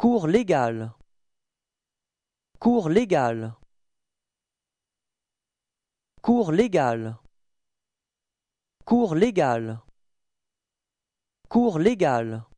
Cour légale. Cour légale. Cour légale. Cours légal. Cours légale.